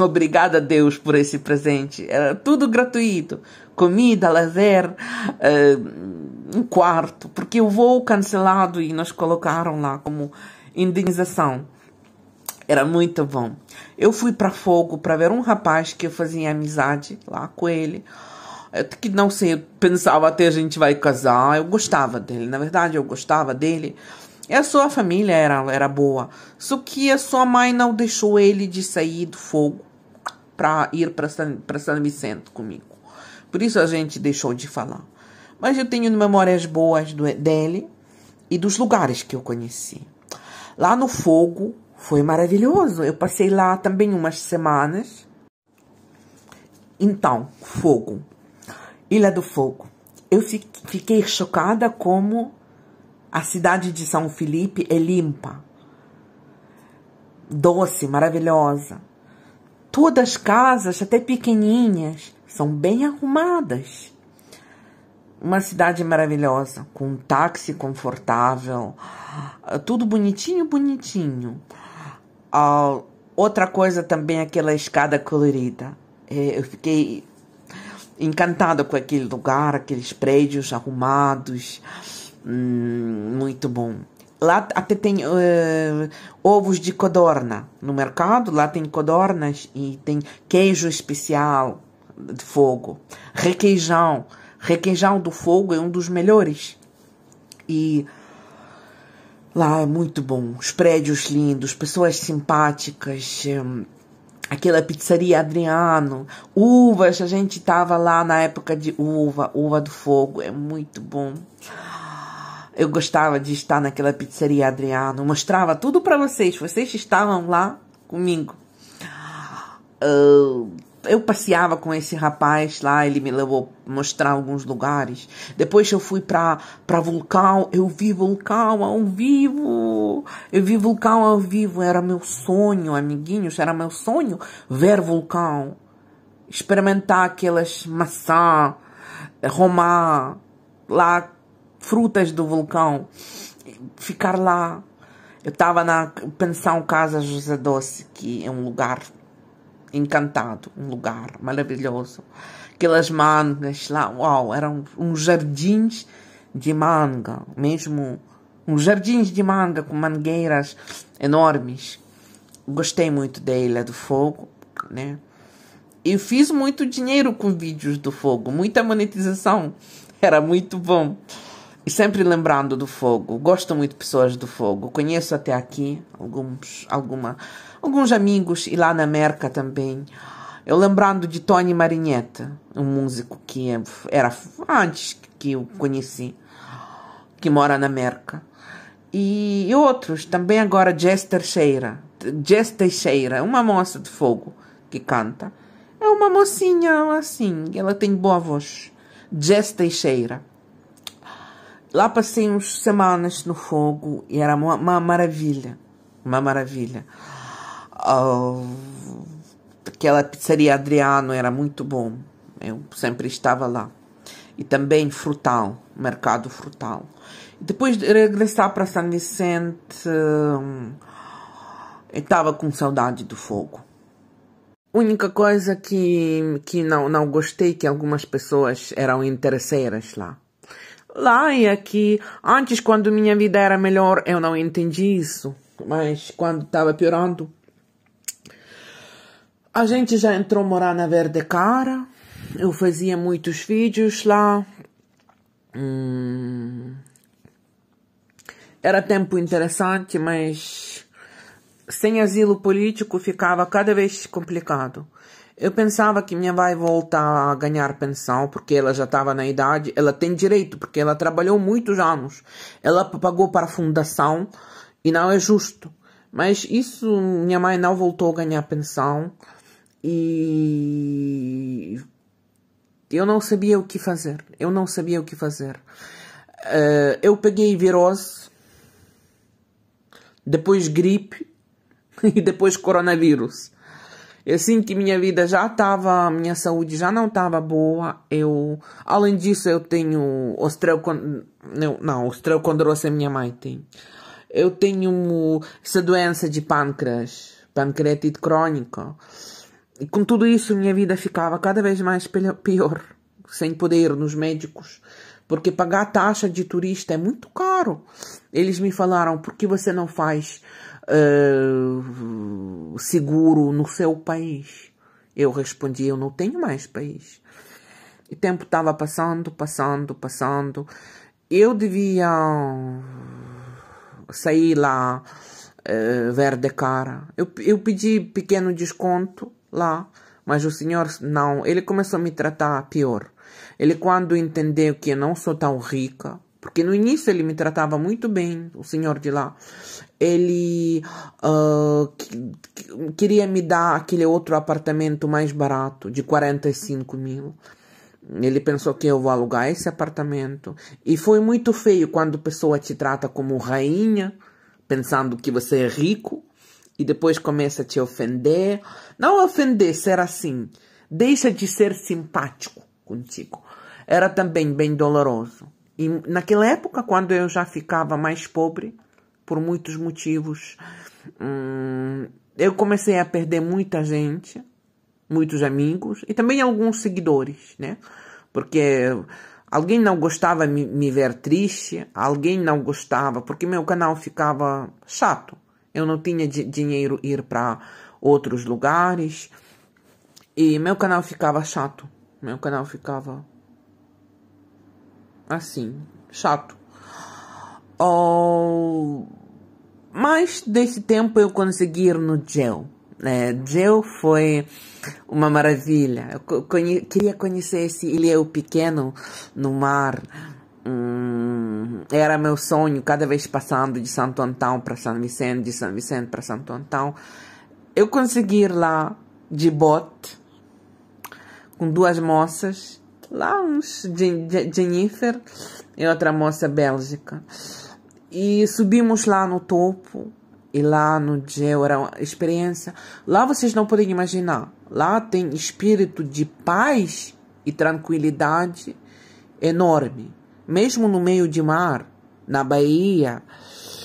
S1: Obrigada, Deus, por esse presente. Era tudo gratuito: comida, lazer, uh, um quarto, porque o voo cancelado e nos colocaram lá como indenização. Era muito bom. Eu fui para Fogo para ver um rapaz que eu fazia amizade lá com ele. Eu, que não sei, eu pensava até a gente vai casar. Eu gostava dele, na verdade, eu gostava dele. E a sua família era, era boa, só que a sua mãe não deixou ele de sair do fogo para ir para San, San Vicente comigo. Por isso a gente deixou de falar. Mas eu tenho memórias boas do, dele e dos lugares que eu conheci. Lá no fogo foi maravilhoso. Eu passei lá também umas semanas. Então, fogo. Ilha do Fogo. Eu fiquei chocada como a cidade de São Felipe é limpa, doce, maravilhosa. Todas as casas, até pequenininhas, são bem arrumadas. Uma cidade maravilhosa, com um táxi confortável, tudo bonitinho, bonitinho. Uh, outra coisa também, aquela escada colorida. É, eu fiquei encantada com aquele lugar, aqueles prédios arrumados Hum, muito bom. Lá até tem uh, ovos de codorna no mercado. Lá tem codornas e tem queijo especial de fogo. Requeijão. Requeijão do fogo é um dos melhores. E lá é muito bom. Os prédios lindos, pessoas simpáticas. Um, aquela pizzaria Adriano, uvas, a gente tava lá na época de uva, uva do fogo, é muito bom. Eu gostava de estar naquela pizzaria Adriano, mostrava tudo para vocês, vocês estavam lá comigo. Uh, eu passeava com esse rapaz lá, ele me levou mostrar alguns lugares. Depois eu fui para para Vulcão, eu vi Vulcão ao vivo. Eu vi Vulcão ao vivo, era meu sonho, amiguinhos, era meu sonho ver Vulcão. Experimentar aquelas maçã, romã, lá frutas do vulcão, ficar lá. Eu estava na pensão Casa José Doce, que é um lugar encantado, um lugar maravilhoso. Aquelas mangas lá, uau, eram uns jardins de manga, mesmo uns jardins de manga com mangueiras enormes. Gostei muito da Ilha do Fogo, né? Eu fiz muito dinheiro com vídeos do fogo, muita monetização. Era muito bom. E sempre lembrando do fogo, gosto muito de pessoas do fogo. Conheço até aqui alguns, alguma, alguns amigos e lá na Merca também. Eu lembrando de Tony Marinheta, um músico que é, era antes que eu conheci, que mora na Merca. E, e outros, também agora Jester Teixeira. Jester Sheira, uma moça de fogo que canta. É uma mocinha assim, ela tem boa voz. Jester Teixeira lá passei uns semanas no fogo e era uma, uma maravilha, uma maravilha. Ah, aquela pizzaria Adriano era muito bom, eu sempre estava lá. E também frutal, mercado frutal. Depois de regressar para São Vicente, hum, eu estava com saudade do fogo. A única coisa que, que não, não gostei é que algumas pessoas eram interesseiras lá lá e aqui. Antes, quando minha vida era melhor, eu não entendi isso. Mas quando estava piorando, a gente já entrou morar na Verde Cara. Eu fazia muitos vídeos lá. Hum. Era tempo interessante, mas sem asilo político ficava cada vez complicado. Eu pensava que minha vai voltar a ganhar pensão porque ela já estava na idade, ela tem direito porque ela trabalhou muitos anos, ela pagou para a fundação e não é justo. Mas isso minha mãe não voltou a ganhar pensão e eu não sabia o que fazer. Eu não sabia o que fazer. Uh, eu peguei virose, depois gripe e depois coronavírus. Eu que minha vida já estava, minha saúde já não estava boa. Eu, além disso, eu tenho osteocondrose, não, a minha mãe tem. Eu tenho essa doença de pâncreas, pancreatite crônica. E com tudo isso, minha vida ficava cada vez mais pior, sem poder ir nos médicos, porque pagar taxa de turista é muito caro. Eles me falaram: por que você não faz ah, seguro no seu país? Eu respondi: Eu não tenho mais país. E tempo estava passando, passando, passando. Eu devia sair lá, uh, ver de cara. Eu, eu pedi pequeno desconto lá, mas o senhor não. Ele começou a me tratar pior. Ele, quando entendeu que eu não sou tão rica, porque no início ele me tratava muito bem, o senhor de lá. Ele uh, queria me dar aquele outro apartamento mais barato, de 45 mil. Ele pensou que eu vou alugar esse apartamento. E foi muito feio quando a pessoa te trata como rainha, pensando que você é rico, e depois começa a te ofender. Não ofender, ser assim. Deixa de ser simpático contigo. Era também bem doloroso. E naquela época, quando eu já ficava mais pobre, por muitos motivos, hum, eu comecei a perder muita gente, muitos amigos e também alguns seguidores, né? Porque alguém não gostava me, me ver triste, alguém não gostava, porque meu canal ficava chato. Eu não tinha dinheiro ir para outros lugares e meu canal ficava chato. Meu canal ficava assim, chato. Oh, mas desse tempo eu consegui ir no gel. É, né? gel foi uma maravilha. Eu conhe queria conhecer esse ilhéu pequeno no mar. Hum, era meu sonho, cada vez passando de Santo Antão para São Vicente, de São Vicente para Santo Antão. Eu consegui ir lá de bote com duas moças lá Jennifer e outra moça bélgica. E subimos lá no topo e lá no dia era uma experiência. Lá vocês não podem imaginar. Lá tem espírito de paz e tranquilidade enorme. Mesmo no meio de mar, na Bahia,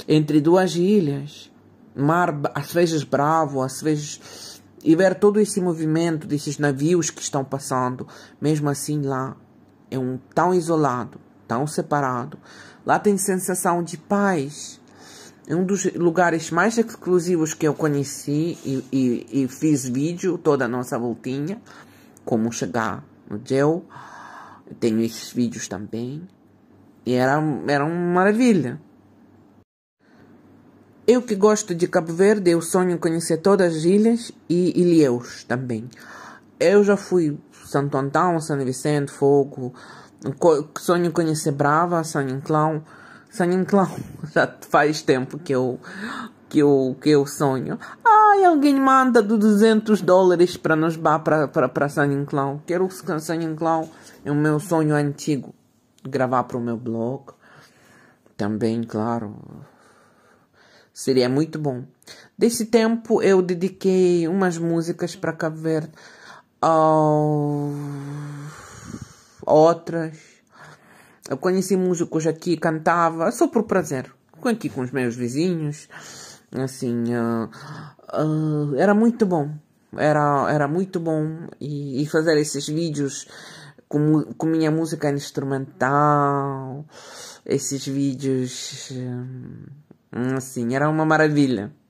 S1: entre duas ilhas, mar às vezes bravo, às vezes e ver todo esse movimento desses navios que estão passando, mesmo assim lá é um tão isolado, tão separado. Lá tem sensação de paz. É um dos lugares mais exclusivos que eu conheci e, e, e fiz vídeo toda a nossa voltinha, como chegar no gel. Eu tenho esses vídeos também. E era, era uma maravilha. Eu que gosto de Cabo Verde, eu sonho conhecer todas as ilhas e ilhéus também. Eu já fui Santo Antão, São Vicente, Fogo, sonho conhecer Brava, São Clown. São Clown, já faz tempo que eu, que eu, que eu sonho. Ai, alguém manda do 200 dólares para nos bar para São Clown. Quero São Clown é o meu sonho antigo. Gravar para o meu blog. Também, claro Seria muito bom. Desse tempo eu dediquei umas músicas para Cabo Verde, outras. Eu conheci músicos aqui, cantava só por prazer, aqui com os meus vizinhos, assim, uh, uh, era muito bom, era, era muito bom e, e fazer esses vídeos com, com minha música instrumental, esses vídeos. Uh, Hum, sim, era uma maravilha.